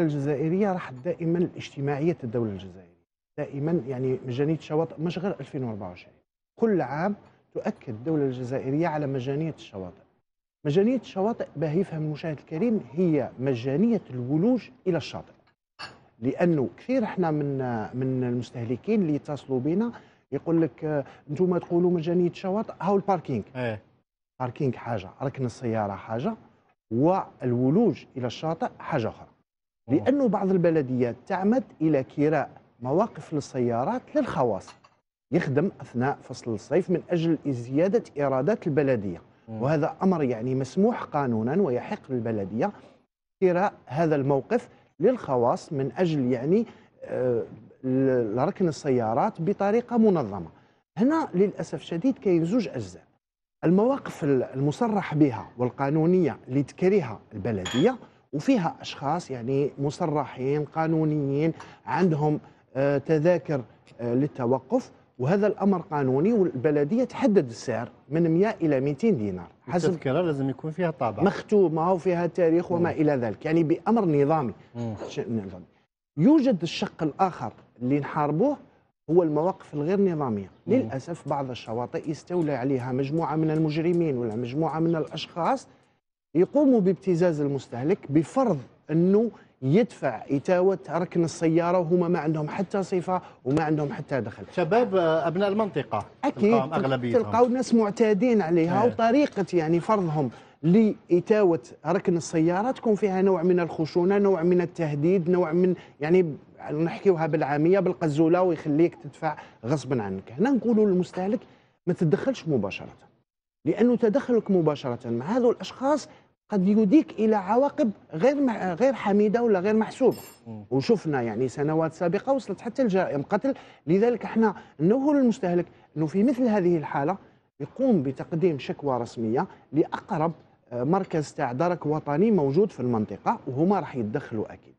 الجزائريه راح دائما اجتماعيه الدوله الجزائريه دائما يعني مجانيه الشواطئ مش غير 2024 كل عام تؤكد الدوله الجزائريه على مجانيه الشواطئ مجانيه الشواطئ باه يفهم المشاهد الكريم هي مجانيه الولوج الى الشاطئ لانه كثير احنا من من المستهلكين اللي يتصلوا بنا يقول لك انتم تقولوا مجانيه الشواطئ هاو الباركينغ ايه. حاجه ركن السياره حاجه والولوج الى الشاطئ حاجه اخرى لأن بعض البلديات تعمد إلى كراء مواقف للسيارات للخواص يخدم أثناء فصل الصيف من أجل زيادة إيرادات البلدية وهذا أمر يعني مسموح قانونا ويحق للبلدية كراء هذا الموقف للخواص من أجل يعني آه، ركن السيارات بطريقة منظمة هنا للأسف شديد كاين زوج أجزاء المواقف المصرح بها والقانونية اللي تكريها البلدية وفيها اشخاص يعني مصرحين قانونيين عندهم آه، تذاكر آه، للتوقف وهذا الامر قانوني والبلديه تحدد السعر من 100 الى 200 دينار حسب التذكره لازم يكون فيها طابع مختومه وفيها تاريخ وما مم. الى ذلك يعني بامر نظامي نظامي يوجد الشق الاخر اللي نحاربوه هو المواقف الغير نظاميه مم. للاسف بعض الشواطئ يستولي عليها مجموعه من المجرمين ولا مجموعه من الاشخاص يقوموا بابتزاز المستهلك بفرض انه يدفع إتاوة ركن السيارة وهما ما عندهم حتى صفة وما عندهم حتى دخل شباب أبناء المنطقة أكيد أغلبيتهم تلقاو ناس معتادين عليها هي. إيه. وطريقة يعني فرضهم لإتاوة ركن السيارة تكون فيها نوع من الخشونة نوع من التهديد نوع من يعني نحكيوها بالعامية بالقزولة ويخليك تدفع غصبا عنك هنا نقولوا للمستهلك ما تدخلش مباشرة لأنه تدخلك مباشرة مع هذو الأشخاص قد يوديك الى عواقب غير غير حميده ولا غير محسوبه وشفنا يعني سنوات سابقه وصلت حتى الجرائم قتل لذلك احنا نوه للمستهلك انه في مثل هذه الحاله يقوم بتقديم شكوى رسميه لاقرب آه، مركز تاع درك وطني موجود في المنطقه وهما راح يتدخلوا اكيد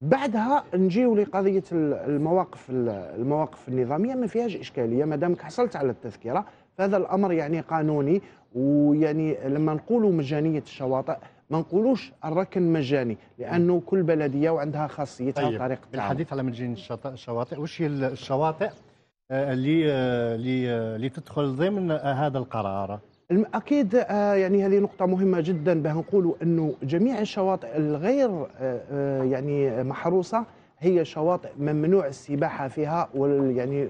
بعدها نجيو لقضيه المواقف المواقف النظاميه ما فيهاش اشكاليه ما دامك حصلت على التذكره فهذا الامر يعني قانوني ويعني لما نقولوا مجانيه الشواطئ ما نقولوش الركن مجاني لانه كل بلديه وعندها خاصيتها طيب. طريقه الحديث على مجانيه الشواطئ وش هي الشواطئ آه، اللي آه، اللي آه، اللي تدخل ضمن هذا القرار اكيد يعني هذه نقطه مهمه جدا باه نقولوا انه جميع الشواطئ الغير يعني محروسه هي شواطئ ممنوع السباحه فيها يعني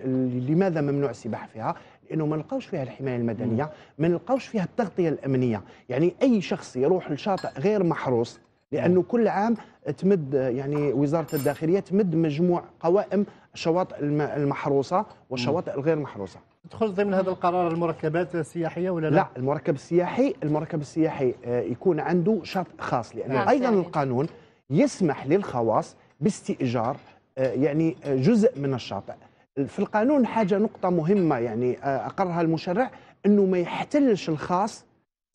لماذا ممنوع السباحه فيها انه ما نلقاوش فيها الحمايه المدنيه ما نلقاوش فيها التغطيه الامنيه يعني اي شخص يروح لشاطئ غير محروس لانه كل عام تمد يعني وزاره الداخليه تمد مجموع قوائم الشواطئ المحروسه والشواطئ الغير محروسه تدخل ضمن هذا القرار المركبات السياحيه ولا لا؟ لا المركب السياحي المركب السياحي آه، يكون عنده شاطئ خاص لانه نعم. ايضا القانون يسمح للخواص باستئجار آه، يعني جزء من الشاطئ في القانون حاجه نقطه مهمه يعني آه، اقرها المشرع انه ما يحتلش الخاص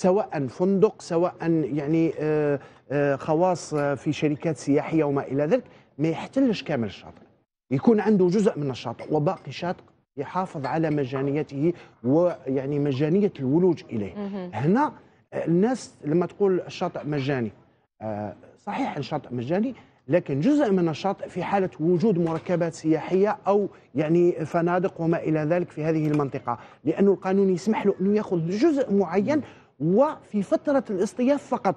سواء فندق سواء يعني آه، آه، خواص في شركات سياحيه وما الى ذلك ما يحتلش كامل الشاطئ يكون عنده جزء من الشاطئ وباقي شاطئ يحافظ على مجانيته ويعني مجانيه الولوج اليه هنا الناس لما تقول الشاطئ مجاني صحيح الشاطئ مجاني لكن جزء من الشاطئ في حالة وجود مركبات سياحية أو يعني فنادق وما إلى ذلك في هذه المنطقة لأن القانون يسمح له أنه يأخذ جزء معين وفي فترة الاصطياف فقط